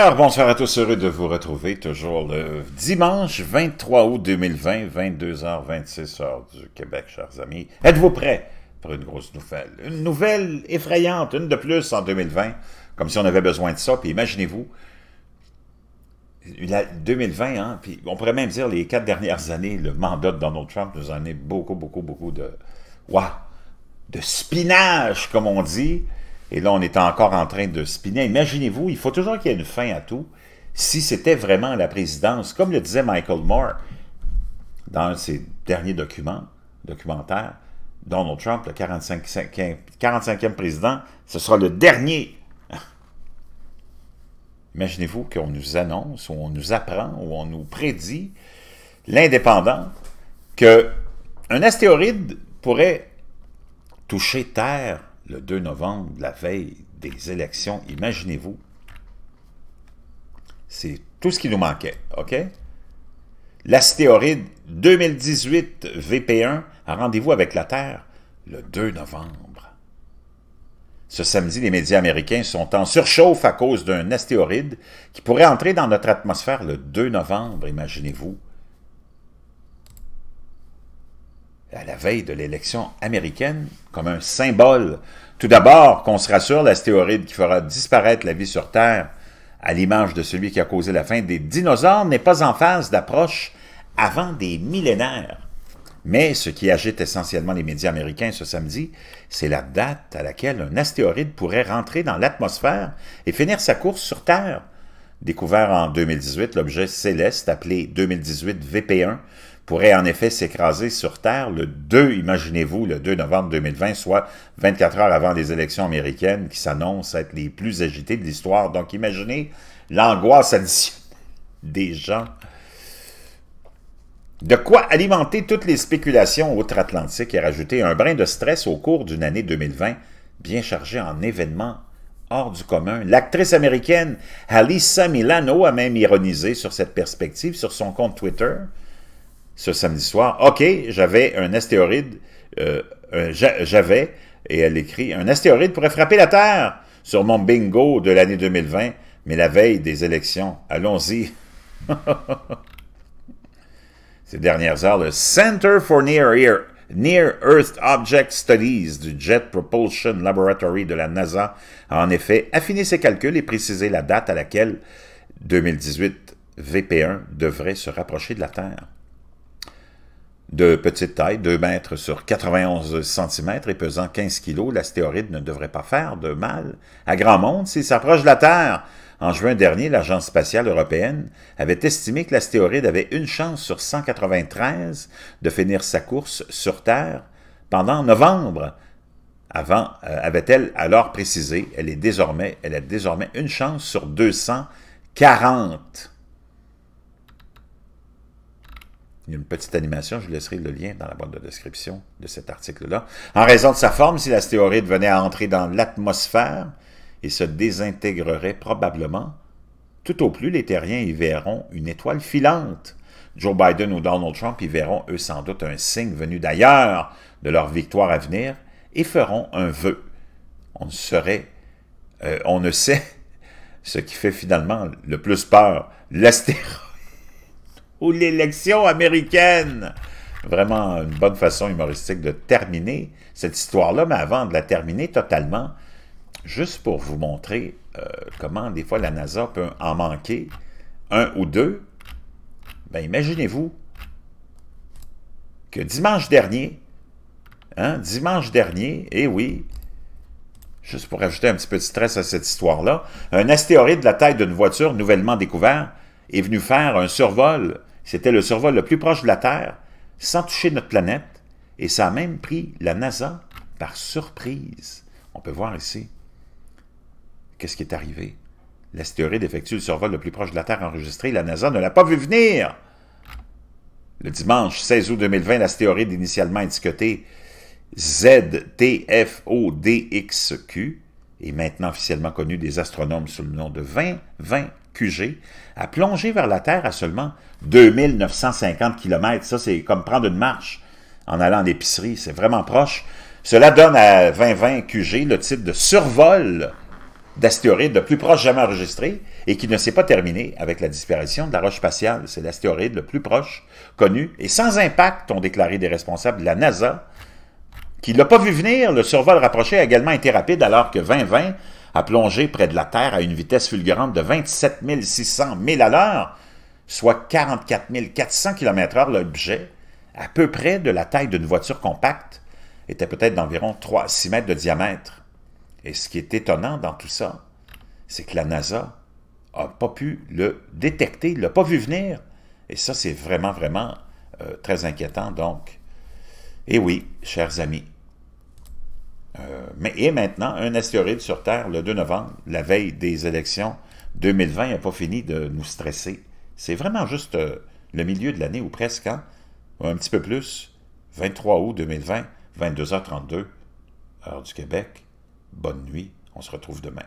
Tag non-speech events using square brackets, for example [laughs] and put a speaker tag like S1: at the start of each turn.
S1: Alors, bonsoir à tous, heureux de vous retrouver, toujours le dimanche 23 août 2020, 22h26 heure du Québec, chers amis. Êtes-vous prêts pour une grosse nouvelle? Une nouvelle effrayante, une de plus en 2020, comme si on avait besoin de ça, puis imaginez-vous, 2020, hein, puis on pourrait même dire les quatre dernières années, le mandat de Donald Trump nous en est beaucoup, beaucoup, beaucoup de... Waouh! De spinage comme on dit, et là, on est encore en train de spinner. Imaginez-vous, il faut toujours qu'il y ait une fin à tout. Si c'était vraiment la présidence, comme le disait Michael Moore dans ses derniers documents, documentaires, Donald Trump, le 45e, président, ce sera le dernier. [laughs] Imaginez-vous qu'on nous annonce, ou on nous apprend, ou on nous prédit, l'indépendant, qu'un astéroïde pourrait toucher Terre le 2 novembre, la veille des élections, imaginez-vous, c'est tout ce qui nous manquait, OK? L'astéroïde 2018 VP1 a rendez-vous avec la Terre le 2 novembre. Ce samedi, les médias américains sont en surchauffe à cause d'un astéroïde qui pourrait entrer dans notre atmosphère le 2 novembre, imaginez-vous. à la veille de l'élection américaine comme un symbole. Tout d'abord, qu'on se rassure, l'astéroïde qui fera disparaître la vie sur Terre à l'image de celui qui a causé la fin des dinosaures n'est pas en phase d'approche avant des millénaires. Mais ce qui agite essentiellement les médias américains ce samedi, c'est la date à laquelle un astéroïde pourrait rentrer dans l'atmosphère et finir sa course sur Terre. Découvert en 2018, l'objet céleste appelé 2018 VP1 pourrait en effet s'écraser sur Terre le 2, imaginez-vous, le 2 novembre 2020, soit 24 heures avant les élections américaines qui s'annoncent être les plus agitées de l'histoire. Donc imaginez l'angoisse additionnelle des gens. De quoi alimenter toutes les spéculations outre-Atlantique et rajouter un brin de stress au cours d'une année 2020 bien chargée en événements hors du commun. L'actrice américaine Alyssa Milano a même ironisé sur cette perspective sur son compte Twitter ce samedi soir. OK, j'avais un astéroïde, euh, j'avais, et elle écrit, un astéroïde pourrait frapper la Terre sur mon bingo de l'année 2020, mais la veille des élections. Allons-y. [laughs] Ces dernières heures, le Center for Near, Near Earth Object Studies du Jet Propulsion Laboratory de la NASA a en effet affiné ses calculs et précisé la date à laquelle 2018 VP1 devrait se rapprocher de la Terre. De petite taille, 2 mètres sur 91 cm et pesant 15 kg, l'astéroïde ne devrait pas faire de mal à grand monde s'il s'approche de la Terre. En juin dernier, l'Agence spatiale européenne avait estimé que l'astéroïde avait une chance sur 193 de finir sa course sur Terre pendant novembre. Avant, euh, avait-elle alors précisé, elle, est désormais, elle a désormais une chance sur 240. Il y a une petite animation, je laisserai le lien dans la boîte de description de cet article-là. En raison de sa forme, si l'astéroïde venait à entrer dans l'atmosphère, il se désintégrerait probablement. Tout au plus, les terriens y verront une étoile filante. Joe Biden ou Donald Trump y verront, eux, sans doute un signe venu d'ailleurs de leur victoire à venir et feront un vœu. On ne euh, on ne sait [laughs] ce qui fait finalement le plus peur, l'astéroïde ou l'élection américaine. Vraiment une bonne façon humoristique de terminer cette histoire-là, mais avant de la terminer totalement, juste pour vous montrer euh, comment des fois la NASA peut en manquer un ou deux, ben imaginez-vous que dimanche dernier, hein, dimanche dernier, eh oui, juste pour ajouter un petit peu de stress à cette histoire-là, un astéroïde de la taille d'une voiture nouvellement découvert est venu faire un survol c'était le survol le plus proche de la Terre, sans toucher notre planète, et ça a même pris la NASA par surprise. On peut voir ici qu'est-ce qui est arrivé. L'astéroïde effectue le survol le plus proche de la Terre enregistré. La NASA ne l'a pas vu venir. Le dimanche 16 août 2020, l'astéroïde initialement étiqueté ZTFODXQ est maintenant officiellement connu des astronomes sous le nom de 2020 QG, a plongé vers la Terre à seulement 2950 km. Ça, c'est comme prendre une marche en allant en épicerie. C'est vraiment proche. Cela donne à 2020 QG le titre de survol d'astéroïde le plus proche jamais enregistré et qui ne s'est pas terminé avec la disparition de la roche spatiale. C'est l'astéroïde le plus proche connu et sans impact, ont déclaré des responsables de la NASA, qui ne l'a pas vu venir. Le survol rapproché a également été rapide alors que 2020 a plongé près de la Terre à une vitesse fulgurante de 27 600 000 à l'heure, soit 44 400 km/h. L'objet, à peu près de la taille d'une voiture compacte, était peut-être d'environ 3-6 mètres de diamètre. Et ce qui est étonnant dans tout ça, c'est que la NASA n'a pas pu le détecter, ne l'a pas vu venir. Et ça, c'est vraiment, vraiment euh, très inquiétant. Donc, et eh oui, chers amis, euh, mais, et maintenant, un astéroïde sur Terre le 2 novembre, la veille des élections 2020, n'a pas fini de nous stresser. C'est vraiment juste euh, le milieu de l'année ou presque, hein? un petit peu plus. 23 août 2020, 22h32, heure du Québec. Bonne nuit, on se retrouve demain.